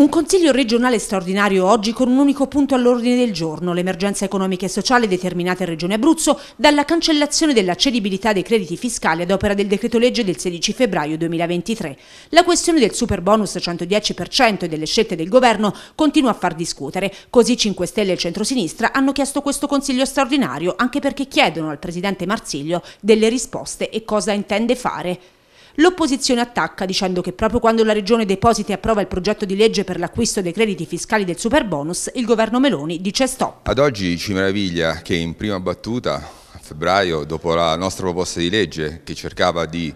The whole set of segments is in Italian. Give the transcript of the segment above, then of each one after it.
Un consiglio regionale straordinario oggi con un unico punto all'ordine del giorno, l'emergenza economica e sociale determinata in Regione Abruzzo dalla cancellazione della cedibilità dei crediti fiscali ad opera del decreto legge del 16 febbraio 2023. La questione del super bonus 110% e delle scelte del governo continua a far discutere, così 5 Stelle e centrosinistra hanno chiesto questo consiglio straordinario anche perché chiedono al presidente Marsiglio delle risposte e cosa intende fare. L'opposizione attacca dicendo che proprio quando la Regione Depositi approva il progetto di legge per l'acquisto dei crediti fiscali del superbonus, il governo Meloni dice stop. Ad oggi ci meraviglia che in prima battuta, a febbraio, dopo la nostra proposta di legge che cercava di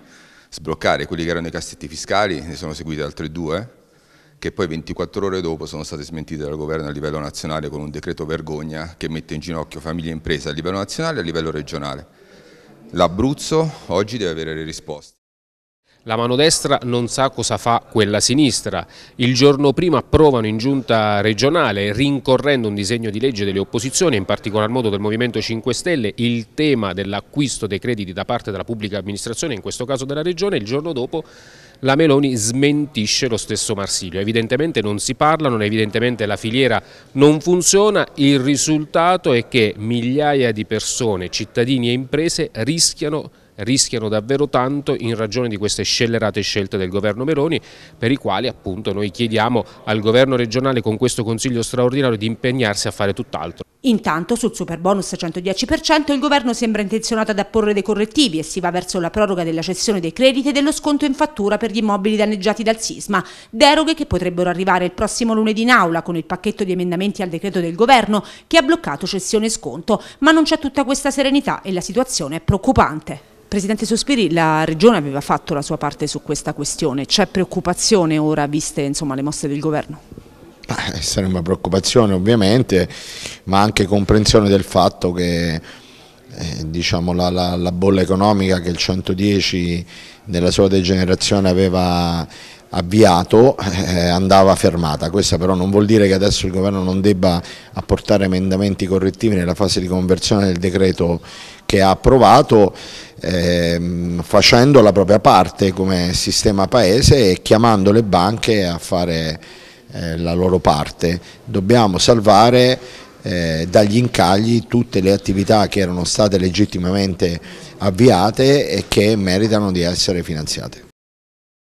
sbloccare quelli che erano i cassetti fiscali, ne sono seguite altre due, che poi 24 ore dopo sono state smentite dal governo a livello nazionale con un decreto vergogna che mette in ginocchio famiglie e imprese a livello nazionale e a livello regionale. L'Abruzzo oggi deve avere le risposte. La mano destra non sa cosa fa quella sinistra. Il giorno prima approvano in giunta regionale, rincorrendo un disegno di legge delle opposizioni, in particolar modo del Movimento 5 Stelle, il tema dell'acquisto dei crediti da parte della pubblica amministrazione, in questo caso della regione, il giorno dopo la Meloni smentisce lo stesso Marsilio. Evidentemente non si parlano, evidentemente la filiera non funziona, il risultato è che migliaia di persone, cittadini e imprese rischiano di rischiano davvero tanto in ragione di queste scellerate scelte del governo Meloni per i quali appunto noi chiediamo al governo regionale con questo consiglio straordinario di impegnarsi a fare tutt'altro. Intanto sul super bonus 110% il governo sembra intenzionato ad apporre dei correttivi e si va verso la proroga della cessione dei crediti e dello sconto in fattura per gli immobili danneggiati dal sisma, deroghe che potrebbero arrivare il prossimo lunedì in aula con il pacchetto di emendamenti al decreto del governo che ha bloccato cessione e sconto, ma non c'è tutta questa serenità e la situazione è preoccupante. Presidente Sospiri, la Regione aveva fatto la sua parte su questa questione, c'è preoccupazione ora viste insomma, le mosse del Governo? Eh, Sarebbe preoccupazione ovviamente, ma anche comprensione del fatto che eh, diciamo, la, la, la, bolla economica che il 110 nella sua degenerazione aveva avviato eh, andava fermata, questo però non vuol dire che adesso il governo non debba apportare emendamenti correttivi nella fase di conversione del decreto che ha approvato ehm, facendo la propria parte come sistema paese e chiamando le banche a fare eh, la loro parte. Dobbiamo salvare eh, dagli incagli tutte le attività che erano state legittimamente avviate e che meritano di essere finanziate.